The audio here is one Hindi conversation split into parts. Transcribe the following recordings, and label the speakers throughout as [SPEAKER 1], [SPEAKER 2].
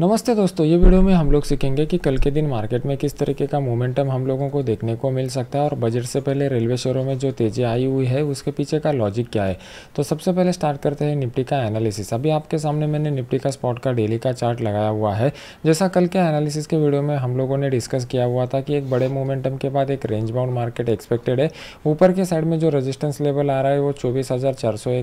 [SPEAKER 1] नमस्ते दोस्तों ये वीडियो में हम लोग सीखेंगे कि कल के दिन मार्केट में किस तरीके का मोमेंटम हम लोगों को देखने को मिल सकता है और बजट से पहले रेलवे शेयरों में जो तेज़ी आई हुई है उसके पीछे का लॉजिक क्या है तो सबसे पहले स्टार्ट करते हैं निफ्टी का एनालिसिस अभी आपके सामने मैंने निफ्टी का स्पॉट का डेली का चार्ट लगाया हुआ है जैसा कल के एनालिसिस के वीडियो में हम लोगों ने डिस्कस किया हुआ था कि एक बड़े मोमेंटम के बाद एक रेंज बाउंड मार्केट एक्सपेक्टेड है ऊपर के साइड में जो रजिस्टेंस लेवल आ रहा है वो चौबीस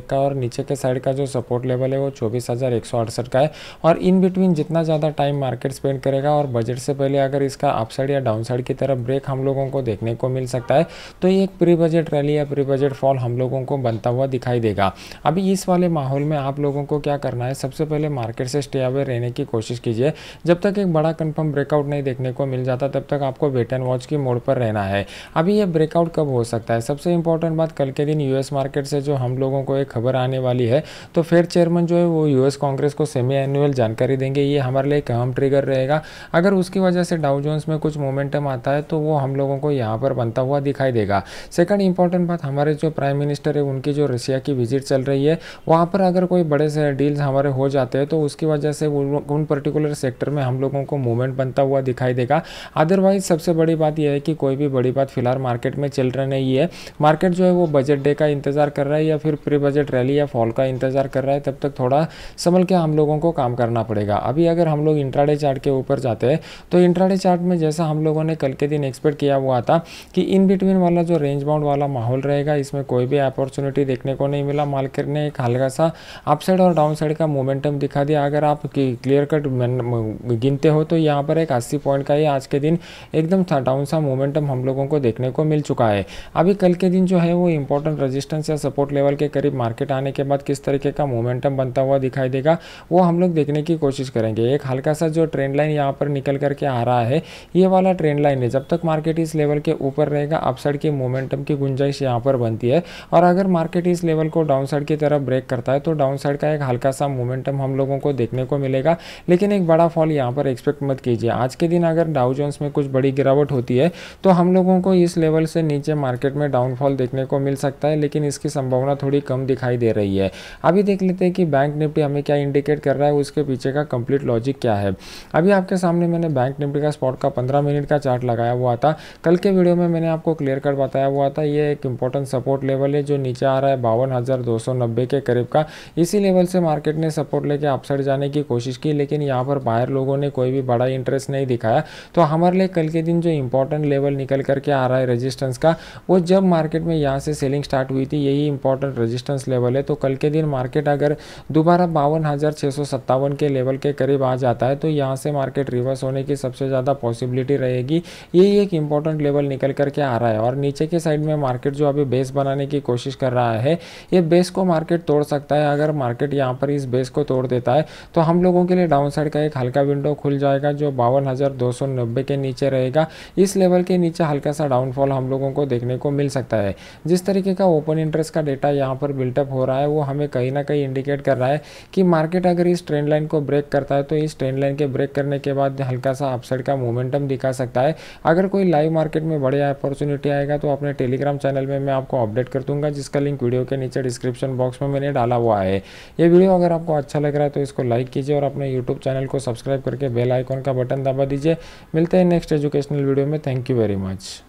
[SPEAKER 1] का और नीचे के साइड का जो सपोर्ट लेवल है वो चौबीस का है और इन बिटवीन जितना ज़्यादा टाइम मार्केट स्पेंड करेगा और बजट से पहले अगर इसका अपसाइड या डाउनसाइड की तरफ ब्रेक हम लोगों को देखने को मिल सकता है तो ये एक प्री बजट रैली या प्री बजट फॉल हम लोगों को बनता हुआ दिखाई देगा अभी इस वाले माहौल में आप लोगों को क्या करना है सबसे पहले मार्केट से स्टे अवे रहने की कोशिश कीजिए जब तक एक बड़ा कन्फर्म ब्रेकआउट नहीं देखने को मिल जाता तब तक आपको वेट एंड वॉच की मोड पर रहना है अभी यह ब्रेकआउट कब हो सकता है सबसे इंपॉर्टेंट बात कल के दिन यूएस मार्केट से जो हम लोगों को एक खबर आने वाली है तो फेड चेयरमैन जो है वो यूएस कांग्रेस को सेमी एनुअल जानकारी देंगे ये हमारे हमारे लिए एक अहम ट्रिगर रहेगा अगर उसकी वजह से डाउ जोन्स में कुछ मोमेंटम आता है तो वो हम लोगों को यहाँ पर बनता हुआ दिखाई देगा सेकंड इंपॉर्टेंट बात हमारे जो प्राइम मिनिस्टर है उनकी जो रशिया की विजिट चल रही है वहाँ पर अगर कोई बड़े से डील्स हमारे हो जाते हैं तो उसकी वजह से उन पर्टिकुलर सेक्टर में हम लोगों को मूवमेंट बनता हुआ दिखाई देगा अदरवाइज सबसे बड़ी बात यह है कि कोई भी बड़ी बात फिलहाल मार्केट में चल रही नहीं है मार्केट जो है वो बजट डे का इंतजार कर रहा है या फिर प्री बजट रैली या फॉल का इंतजार कर रहा है तब तक थोड़ा संभल के हम लोगों को काम करना पड़ेगा अभी अगर अगर हम लोग इंट्राडे चार्ट के ऊपर जाते हैं तो इंट्राडे चार्ट में जैसा हम लोगों ने कल के दिन एक्सपेक्ट किया हुआ था कि इन बिटवीन वाला जो रेंज बाउंड वाला माहौल रहेगा इसमें कोई भी अपॉर्चुनिटी देखने को नहीं मिला मार्केट ने एक हल्का सा अपसाइड और साइड का मोमेंटम दिखा दिया अगर आप क्लियर कट गिनते हो तो यहाँ पर एक अस्सी पॉइंट का ही आज के दिन एकदम डाउन सा मोमेंटम हम लोगों को देखने को मिल चुका है अभी कल के दिन जो है वो इंपॉर्टेंट रजिस्टेंस या सपोर्ट लेवल के करीब मार्केट आने के बाद किस तरीके का मोमेंटम बनता हुआ दिखाई देगा वो हम लोग देखने की कोशिश करेंगे एक हल्का सा जो ट्रेंड लाइन यहाँ पर निकल करके आ रहा है ये वाला ट्रेंड लाइन है जब तक मार्केट इस लेवल के ऊपर रहेगा अपसाइड के मोमेंटम की गुंजाइश यहाँ पर बनती है और अगर मार्केट इस लेवल को डाउनसाइड की तरफ ब्रेक करता है तो डाउनसाइड का एक हल्का सा मोमेंटम हम लोगों को देखने को मिलेगा लेकिन एक बड़ा फॉल यहाँ पर एक्सपेक्ट मत कीजिए आज के दिन अगर डाउ जोन्स में कुछ बड़ी गिरावट होती है तो हम लोगों को इस लेवल से नीचे मार्केट में डाउनफॉल देखने को मिल सकता है लेकिन इसकी संभावना थोड़ी कम दिखाई दे रही है अभी देख लेते हैं कि बैंक निफ्टी हमें क्या इंडिकेट कर रहा है उसके पीछे का कंप्लीट लॉजिक लॉजिक क्या है अभी आपके सामने मैंने बैंक निफ्टी का स्पॉट का पंद्रह मिनट का चार्ट लगाया हुआ था कल के वीडियो में मैंने आपको क्लियर कर बताया हुआ था ये एक इंपॉर्टेंट सपोर्ट लेवल है जो नीचे आ रहा है बावन के करीब का इसी लेवल से मार्केट ने सपोर्ट लेके अपसाइड जाने की कोशिश की लेकिन यहाँ पर बाहर लोगों ने कोई भी बड़ा इंटरेस्ट नहीं दिखाया तो हमारे लिए कल के दिन जो इंपॉर्टेंट लेवल निकल करके आ रहा है रेजिस्टेंस का वो जब मार्केट में यहाँ से सेलिंग स्टार्ट हुई थी यही इंपॉर्टेंट रेजिस्टेंस लेवल है तो कल के दिन मार्केट अगर दोबारा बावन के लेवल के करीब आ जाता है तो यहाँ से मार्केट रिवर्स होने की सबसे ज़्यादा पॉसिबिलिटी रहेगी ये एक इंपॉर्टेंट लेवल निकल करके आ रहा है और नीचे के साइड में मार्केट जो अभी बेस बनाने की कोशिश कर रहा है ये बेस को मार्केट तोड़ सकता है अगर मार्केट यहाँ पर इस बेस को तोड़ देता है तो हम लोगों के लिए डाउन साइड का एक हल्का विंडो खुल जाएगा जो बावन के नीचे रहेगा इस लेवल के नीचे हल्का सा डाउनफॉल हम लोगों को देखने को मिल सकता है जिस तरीके का ओपन इंटरेस्ट का डेटा यहाँ पर बिल्टअप हो रहा है वो हमें कहीं ना कहीं इंडिकेट कर रहा है कि मार्केट अगर इस ट्रेंड लाइन को ब्रेक करता है तो इस ट्रेंड लाइन के ब्रेक करने के बाद हल्का सा अपसाइड का मोमेंटम दिखा सकता है अगर कोई लाइव मार्केट में बड़ी अपॉर्चुनिटी आएगा तो अपने टेलीग्राम चैनल में मैं आपको अपडेट कर दूंगा जिसका लिंक वीडियो के नीचे डिस्क्रिप्शन बॉक्स में मैंने डाला हुआ है ये वीडियो अगर आपको अच्छा लग रहा है तो इसको लाइक कीजिए और अपने यूट्यूब चैनल को सब्सक्राइब करके बेल आइकॉन का बटन दबा दीजिए मिलते हैं नेक्स्ट एजुकेशनल वीडियो में थैंक यू वेरी मच